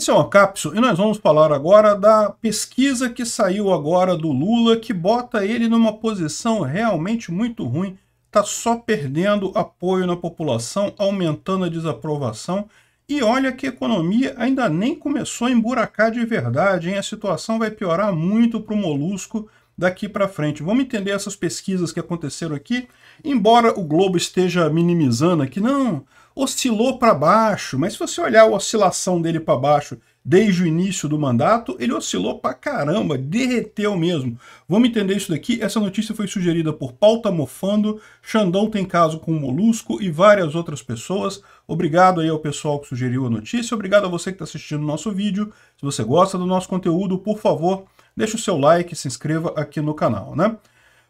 Esse é uma cápsula e nós vamos falar agora da pesquisa que saiu agora do Lula, que bota ele numa posição realmente muito ruim, está só perdendo apoio na população, aumentando a desaprovação. E olha que a economia ainda nem começou a emburacar de verdade, hein? a situação vai piorar muito para o Molusco daqui para frente. Vamos entender essas pesquisas que aconteceram aqui, embora o Globo esteja minimizando aqui, não, oscilou para baixo, mas se você olhar a oscilação dele para baixo desde o início do mandato, ele oscilou para caramba, derreteu mesmo. Vamos entender isso daqui. Essa notícia foi sugerida por Pauta Mofando, Xandão tem caso com o Molusco e várias outras pessoas. Obrigado aí ao pessoal que sugeriu a notícia, obrigado a você que está assistindo o nosso vídeo. Se você gosta do nosso conteúdo, por favor, deixe o seu like e se inscreva aqui no canal, né?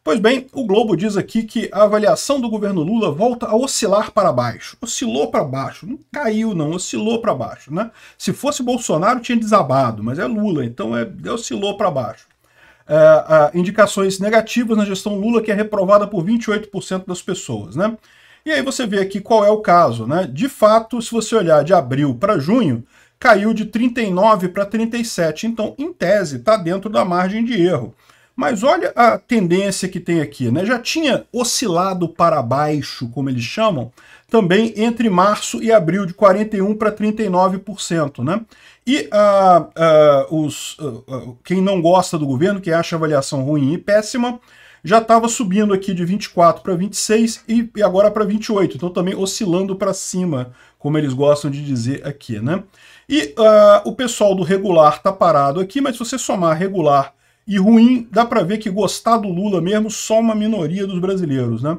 Pois bem, o Globo diz aqui que a avaliação do governo Lula volta a oscilar para baixo. Oscilou para baixo, não caiu não, oscilou para baixo, né? Se fosse Bolsonaro tinha desabado, mas é Lula, então é, é oscilou para baixo. É, indicações negativas na gestão Lula que é reprovada por 28% das pessoas, né? E aí você vê aqui qual é o caso, né? De fato, se você olhar de abril para junho, caiu de 39 para 37. Então, em tese, está dentro da margem de erro. Mas olha a tendência que tem aqui, né? Já tinha oscilado para baixo, como eles chamam, também entre março e abril, de 41% para 39%, né? E uh, uh, os, uh, quem não gosta do governo, que acha a avaliação ruim e péssima, já estava subindo aqui de 24 para 26 e, e agora para 28, então também oscilando para cima, como eles gostam de dizer aqui, né? E uh, o pessoal do regular está parado aqui, mas se você somar regular e ruim, dá para ver que gostar do Lula mesmo só uma minoria dos brasileiros, né?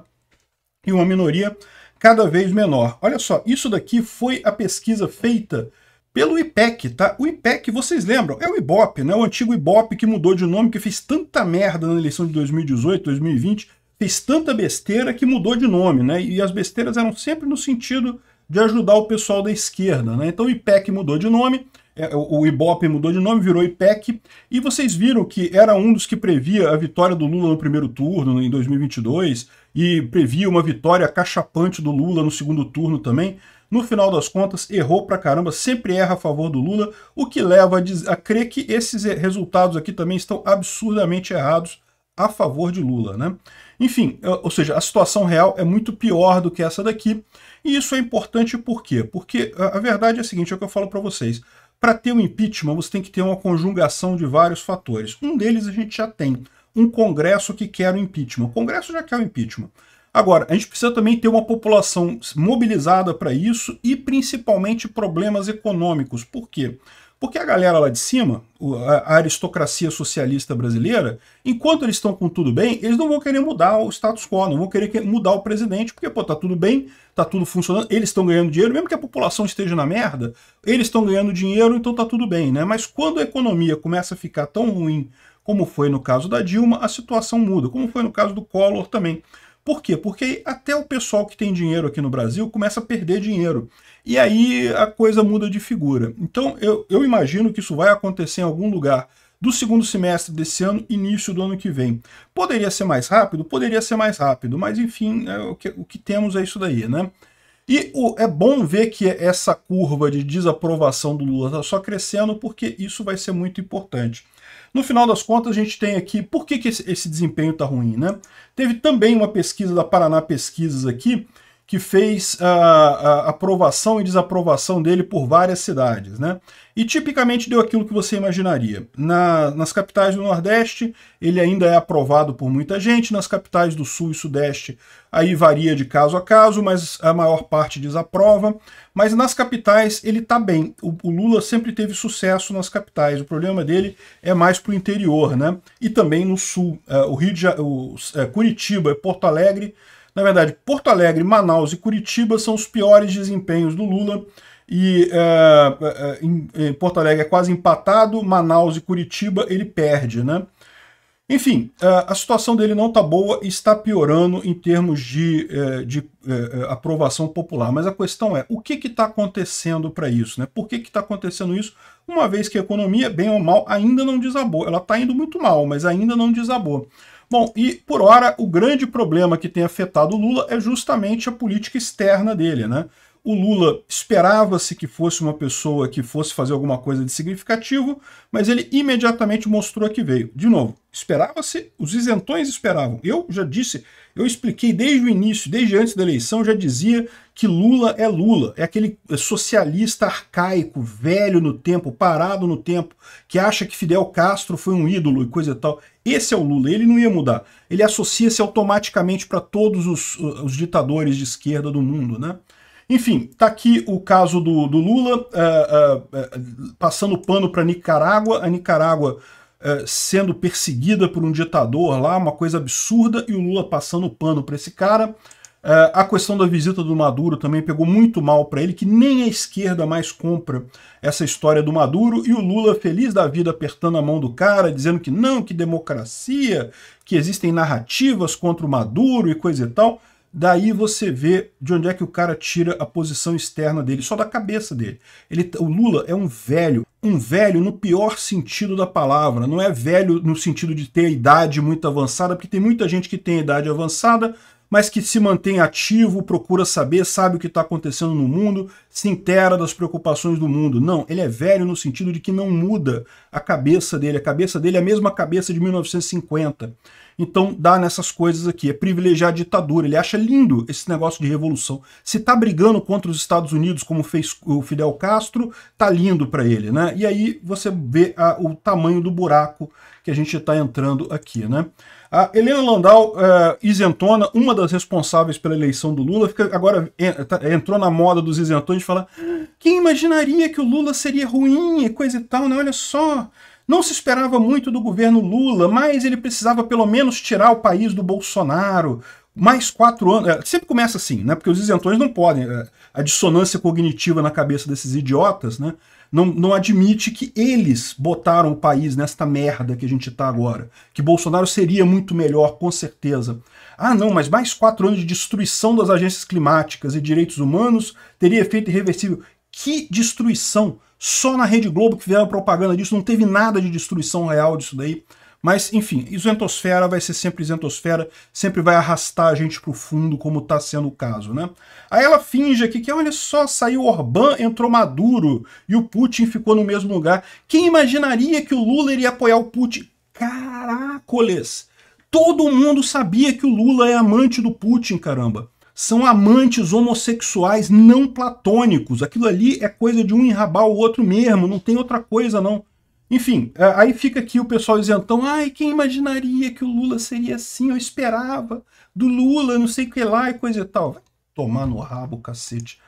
E uma minoria cada vez menor. Olha só, isso daqui foi a pesquisa feita pelo IPEC, tá? O IPEC, vocês lembram, é o IBOP, né? O antigo IBOP que mudou de nome, que fez tanta merda na eleição de 2018, 2020, fez tanta besteira que mudou de nome, né? E as besteiras eram sempre no sentido de ajudar o pessoal da esquerda, né? Então o IPEC mudou de nome, é, o IBOP mudou de nome, virou IPEC, e vocês viram que era um dos que previa a vitória do Lula no primeiro turno, em 2022, e previa uma vitória cachapante do Lula no segundo turno também no final das contas, errou pra caramba, sempre erra a favor do Lula, o que leva a, dizer, a crer que esses resultados aqui também estão absurdamente errados a favor de Lula, né? Enfim, é, ou seja, a situação real é muito pior do que essa daqui, e isso é importante por quê? Porque a verdade é a seguinte, é o que eu falo para vocês, para ter um impeachment você tem que ter uma conjugação de vários fatores. Um deles a gente já tem, um congresso que quer o impeachment. O congresso já quer o impeachment. Agora, a gente precisa também ter uma população mobilizada para isso e principalmente problemas econômicos. Por quê? Porque a galera lá de cima, a aristocracia socialista brasileira, enquanto eles estão com tudo bem, eles não vão querer mudar o status quo, não vão querer mudar o presidente, porque, pô, tá tudo bem, tá tudo funcionando, eles estão ganhando dinheiro, mesmo que a população esteja na merda, eles estão ganhando dinheiro, então tá tudo bem, né? Mas quando a economia começa a ficar tão ruim como foi no caso da Dilma, a situação muda, como foi no caso do Collor também. Por quê? Porque até o pessoal que tem dinheiro aqui no Brasil começa a perder dinheiro. E aí a coisa muda de figura. Então eu, eu imagino que isso vai acontecer em algum lugar do segundo semestre desse ano, início do ano que vem. Poderia ser mais rápido? Poderia ser mais rápido, mas enfim, é, o, que, o que temos é isso daí, né? E o, é bom ver que essa curva de desaprovação do Lula está só crescendo, porque isso vai ser muito importante. No final das contas, a gente tem aqui por que, que esse, esse desempenho está ruim, né? Teve também uma pesquisa da Paraná Pesquisas aqui, que fez a, a, aprovação e desaprovação dele por várias cidades. Né? E tipicamente deu aquilo que você imaginaria. Na, nas capitais do Nordeste, ele ainda é aprovado por muita gente, nas capitais do Sul e Sudeste, aí varia de caso a caso, mas a maior parte desaprova. Mas nas capitais ele está bem. O, o, Lula sempre teve sucesso nas capitais, o problema dele é mais para o interior, né? e também no Sul. Uh, o Rio de, o, uh, Curitiba e Porto Alegre na verdade, Porto Alegre, Manaus e Curitiba são os piores desempenhos do Lula. E eh, eh, em, em Porto Alegre é quase empatado, Manaus e Curitiba ele perde, né? Enfim, eh, a situação dele não está boa e está piorando em termos de, de, aprovação popular. Mas a questão é, o que está acontecendo para isso? Né? Por que está acontecendo isso, uma vez que a economia, bem ou mal, ainda não desabou? Ela está indo muito mal, mas ainda não desabou. Bom, e por hora, o grande problema que tem afetado o Lula é justamente a política externa dele, né? O Lula esperava-se que fosse uma pessoa que fosse fazer alguma coisa de significativo, mas ele imediatamente mostrou que veio. De novo, esperava-se, os isentões esperavam. Eu já disse, eu expliquei desde o início, desde antes da eleição, já dizia que Lula é Lula, é aquele socialista arcaico, velho no tempo, parado no tempo, que acha que Fidel Castro foi um ídolo e coisa e tal. Esse é o Lula, ele não ia mudar. Ele associa-se automaticamente para todos os, uh, os, ditadores de esquerda do mundo, né? Enfim, tá aqui o caso do, do Lula, uh, uh, uh, passando pano para Nicarágua, a Nicarágua sendo perseguida por um ditador lá, uma coisa absurda, e o Lula passando pano para esse cara. Uh, a questão da visita do Maduro também pegou muito mal para ele, que nem a esquerda mais compra essa história do Maduro. E o Lula, feliz da vida, apertando a mão do cara, dizendo que não, que democracia, que existem narrativas contra o Maduro e coisa e tal. Daí você vê de onde é que o cara tira a posição externa dele, só da cabeça dele. Ele, o Lula é um velho, um velho no pior sentido da palavra. Não é velho no sentido de ter idade muito avançada, porque tem muita gente que tem idade avançada, mas que se mantém ativo, procura saber, sabe o que está acontecendo no mundo, se intera das preocupações do mundo. Não, ele é velho no sentido de que não muda a cabeça dele. A cabeça dele é a mesma cabeça de 1950. Então dá nessas coisas aqui, é privilegiar a ditadura, ele acha lindo esse negócio de revolução. Se tá brigando contra os Estados Unidos, como fez o Fidel Castro, tá lindo para ele, né? E aí você vê a, o tamanho do buraco que a gente está entrando aqui, né? A Helena Landau, é, isentona, uma das responsáveis pela eleição do Lula, fica agora eh, tá, entrou na moda dos isentões de falar ah, quem imaginaria que o Lula seria ruim e coisa e tal, né? Olha só, não se esperava muito do governo Lula, mas ele precisava pelo menos tirar o país do Bolsonaro. Mais quatro anos. É, sempre começa assim, né? Porque os isentões não podem. É, a dissonância cognitiva na cabeça desses idiotas, né? Não, não admite que eles botaram o país nesta merda que a gente está agora. Que Bolsonaro seria muito melhor, com certeza. Ah, não, mas mais quatro anos de destruição das agências climáticas e direitos humanos teria efeito irreversível. Que destruição! Só na Rede Globo que vieram propaganda disso, não teve nada de destruição real disso daí. Mas, enfim, isentosfera vai ser sempre isentosfera, sempre vai arrastar a gente pro fundo, como está sendo o caso, né? Aí ela finge aqui que, olha só, saiu Orbán, entrou Maduro, e o Putin ficou no mesmo lugar. Quem imaginaria que o Lula iria apoiar o Putin? Caracoles! Todo mundo sabia que o Lula é amante do Putin, caramba são amantes homossexuais não platônicos. Aquilo ali é coisa de um enrabar o outro mesmo, não tem outra coisa não. Enfim, é, aí fica aqui o pessoal isentão, ai, quem imaginaria que o Lula seria assim? Eu esperava do Lula, não sei o que lá e coisa e tal. Vai tomar no rabo, cacete.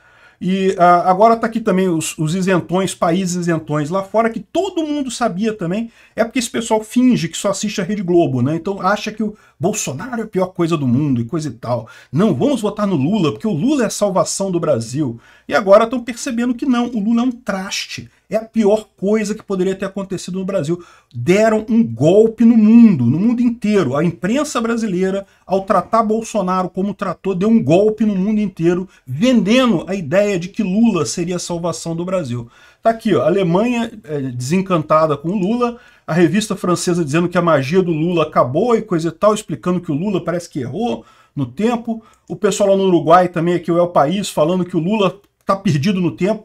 E ah, agora está aqui também os, os, isentões, países isentões lá fora, que todo mundo sabia também. É porque esse pessoal finge que só assiste a Rede Globo, né? Então acha que o Bolsonaro é a pior coisa do mundo e coisa e tal. Não, vamos votar no Lula, porque o Lula é a salvação do Brasil. E agora estão percebendo que não, o Lula é um traste. É a pior coisa que poderia ter acontecido no Brasil. Deram um golpe no mundo, no mundo inteiro. A imprensa brasileira, ao tratar Bolsonaro como tratou, deu um golpe no mundo inteiro, vendendo a ideia de que Lula seria a salvação do Brasil. Tá aqui, ó, a Alemanha é, desencantada com o Lula, a revista francesa dizendo que a magia do Lula acabou e coisa e tal, explicando que o Lula parece que errou no tempo. O pessoal lá no Uruguai também, aqui o El País, falando que o Lula tá perdido no tempo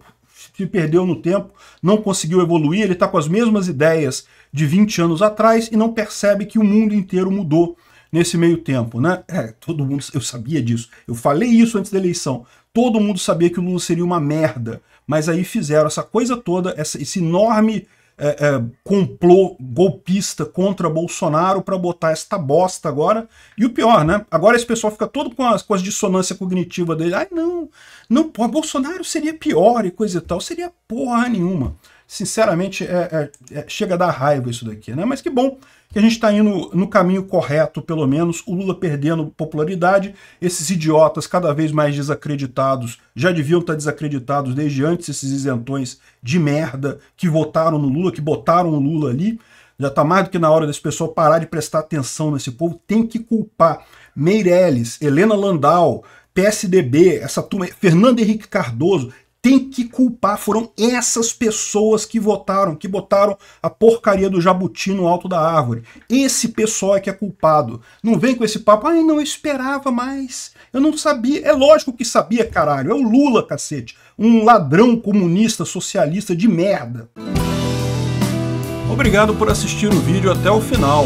se perdeu no tempo, não conseguiu evoluir, ele está com as mesmas ideias de 20 anos atrás e não percebe que o mundo inteiro mudou nesse meio tempo, né? É, todo mundo, eu sabia disso, eu falei isso antes da eleição. Todo mundo sabia que o Lula seria uma merda, mas aí fizeram essa coisa toda, essa, esse enorme é, é, complô golpista contra Bolsonaro para botar esta bosta agora. E o pior, né? Agora esse pessoal fica todo com as, com as dissonância cognitiva dele. Ai, não, não, Bolsonaro seria pior e coisa e tal. Seria porra nenhuma. Sinceramente, é, é, é, chega a dar raiva isso daqui, né? Mas que bom que a gente está indo no caminho correto, pelo menos, o Lula perdendo popularidade, esses idiotas cada vez mais desacreditados, já deviam estar tá desacreditados desde antes, esses isentões de merda que votaram no Lula, que botaram o Lula ali, já está mais do que na hora desse pessoal parar de prestar atenção nesse povo, tem que culpar Meirelles, Helena Landau, PSDB, essa turma, Fernando Henrique Cardoso, tem que culpar. Foram essas pessoas que votaram, que botaram a porcaria do jabuti no alto da árvore. Esse pessoal é que é culpado. Não vem com esse papo, ai, não, eu esperava mais. Eu não sabia. É lógico que sabia, caralho. É o Lula, cacete. Um ladrão comunista socialista de merda. Obrigado por assistir o vídeo até o final.